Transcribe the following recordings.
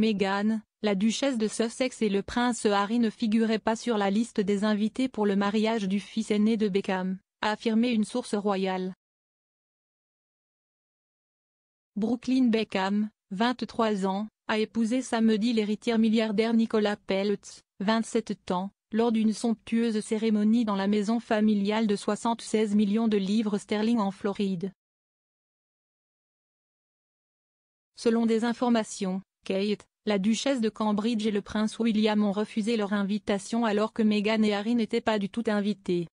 Meghan, la duchesse de Sussex et le prince Harry ne figuraient pas sur la liste des invités pour le mariage du fils aîné de Beckham, a affirmé une source royale. Brooklyn Beckham, 23 ans, a épousé samedi l'héritière milliardaire Nicolas Peltz, 27 ans, lors d'une somptueuse cérémonie dans la maison familiale de 76 millions de livres sterling en Floride. Selon des informations, Kate, la duchesse de Cambridge et le prince William ont refusé leur invitation alors que Meghan et Harry n'étaient pas du tout invités.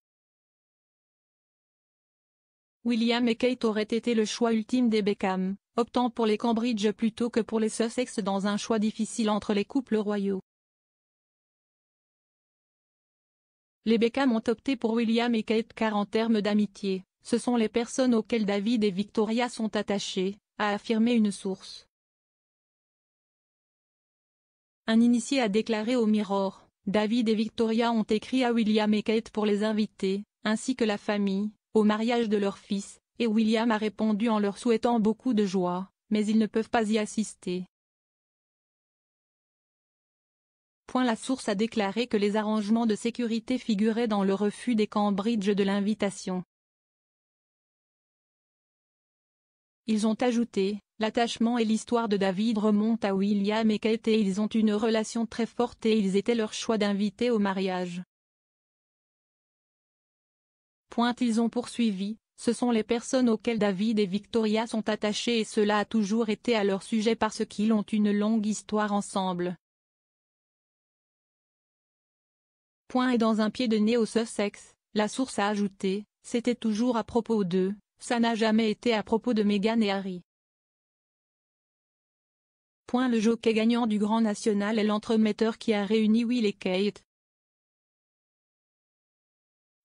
William et Kate auraient été le choix ultime des Beckham, optant pour les Cambridge plutôt que pour les Sussex dans un choix difficile entre les couples royaux. Les Beckham ont opté pour William et Kate car en termes d'amitié, ce sont les personnes auxquelles David et Victoria sont attachés, a affirmé une source. Un initié a déclaré au Mirror, David et Victoria ont écrit à William et Kate pour les inviter, ainsi que la famille, au mariage de leur fils, et William a répondu en leur souhaitant beaucoup de joie, mais ils ne peuvent pas y assister. Point la source a déclaré que les arrangements de sécurité figuraient dans le refus des Cambridge de l'invitation. Ils ont ajouté, l'attachement et l'histoire de David remontent à William et Kate et ils ont une relation très forte et ils étaient leur choix d'inviter au mariage. Point ils ont poursuivi, ce sont les personnes auxquelles David et Victoria sont attachés et cela a toujours été à leur sujet parce qu'ils ont une longue histoire ensemble. Point et dans un pied de nez au Sussex, la source a ajouté, c'était toujours à propos d'eux, ça n'a jamais été à propos de Meghan et Harry. Point le jockey gagnant du Grand National est l'entremetteur qui a réuni Will et Kate.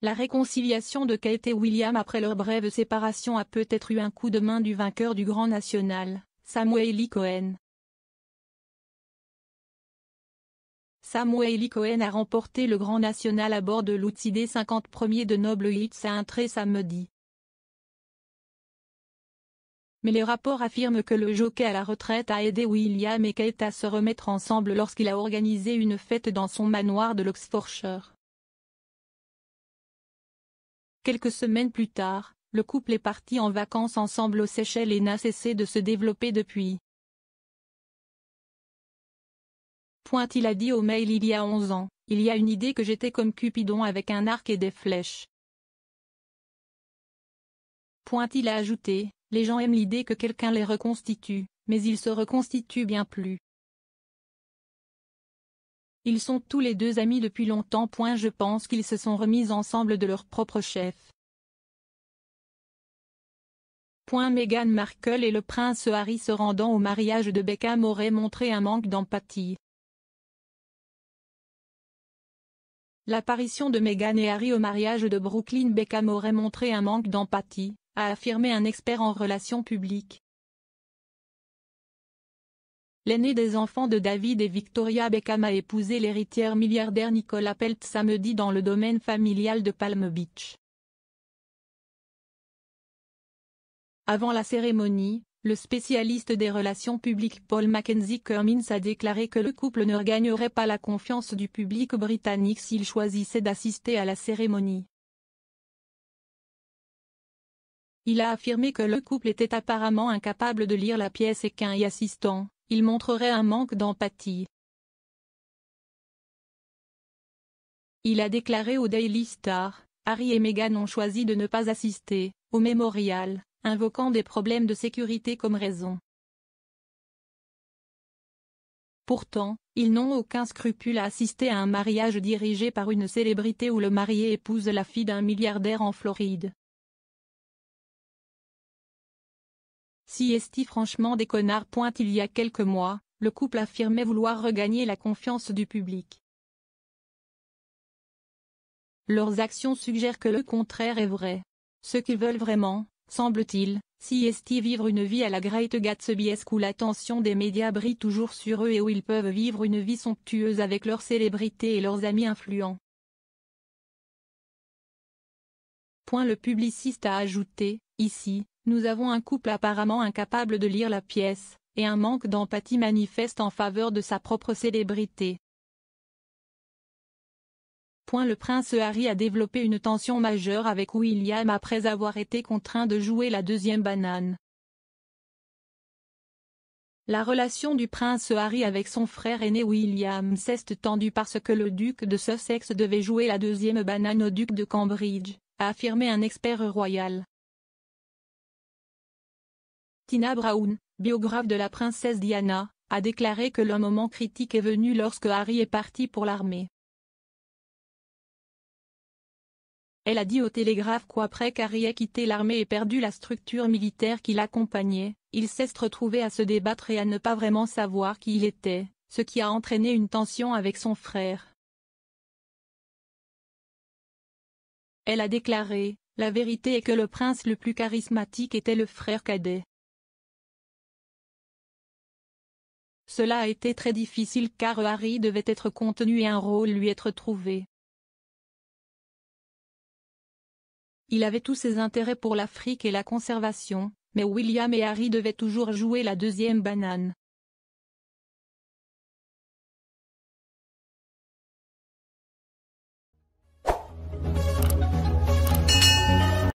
La réconciliation de Kate et William après leur brève séparation a peut-être eu un coup de main du vainqueur du Grand National, Samuel e. Cohen. Samuel e. Cohen a remporté le Grand National à bord de l'outil des 50 premiers de Noble Hits à un trait samedi mais les rapports affirment que le jockey à la retraite a aidé William et Kate à se remettre ensemble lorsqu'il a organisé une fête dans son manoir de l'Oxfordshire. Quelques semaines plus tard, le couple est parti en vacances ensemble aux Seychelles et n'a cessé de se développer depuis. Point il a dit au mail il y a 11 ans, il y a une idée que j'étais comme Cupidon avec un arc et des flèches. Point il a ajouté, les gens aiment l'idée que quelqu'un les reconstitue, mais ils se reconstituent bien plus. Ils sont tous les deux amis depuis longtemps. Point, je pense qu'ils se sont remis ensemble de leur propre chef. Point, Meghan Markle et le prince Harry se rendant au mariage de Beckham auraient montré un manque d'empathie. L'apparition de Meghan et Harry au mariage de Brooklyn Beckham aurait montré un manque d'empathie a affirmé un expert en relations publiques. L'aîné des enfants de David et Victoria Beckham a épousé l'héritière milliardaire Nicola Pelt samedi dans le domaine familial de Palm Beach. Avant la cérémonie, le spécialiste des relations publiques Paul Mackenzie kermins a déclaré que le couple ne regagnerait pas la confiance du public britannique s'il choisissait d'assister à la cérémonie. Il a affirmé que le couple était apparemment incapable de lire la pièce et qu'un y assistant, il montrerait un manque d'empathie. Il a déclaré au Daily Star, Harry et Meghan ont choisi de ne pas assister, au mémorial, invoquant des problèmes de sécurité comme raison. Pourtant, ils n'ont aucun scrupule à assister à un mariage dirigé par une célébrité où le marié épouse la fille d'un milliardaire en Floride. Si esti franchement des connards. il y a quelques mois, le couple affirmait vouloir regagner la confiance du public. Leurs actions suggèrent que le contraire est vrai. Ce qu'ils veulent vraiment, semble-t-il, si esti vivre une vie à la Great Gatsby où l'attention des médias brille toujours sur eux et où ils peuvent vivre une vie somptueuse avec leurs célébrités et leurs amis influents. Point le publiciste a ajouté, ici, nous avons un couple apparemment incapable de lire la pièce, et un manque d'empathie manifeste en faveur de sa propre célébrité. Point le prince Harry a développé une tension majeure avec William après avoir été contraint de jouer la deuxième banane. La relation du prince Harry avec son frère aîné William s'est tendue parce que le duc de Sussex devait jouer la deuxième banane au duc de Cambridge, a affirmé un expert royal. Tina Brown, biographe de la princesse Diana, a déclaré que le moment critique est venu lorsque Harry est parti pour l'armée. Elle a dit au Télégraphe qu'après qu'Harry ait quitté l'armée et perdu la structure militaire qui l'accompagnait, il s'est retrouvé à se débattre et à ne pas vraiment savoir qui il était, ce qui a entraîné une tension avec son frère. Elle a déclaré, la vérité est que le prince le plus charismatique était le frère cadet. Cela a été très difficile car Harry devait être contenu et un rôle lui être trouvé. Il avait tous ses intérêts pour l'Afrique et la conservation, mais William et Harry devaient toujours jouer la deuxième banane.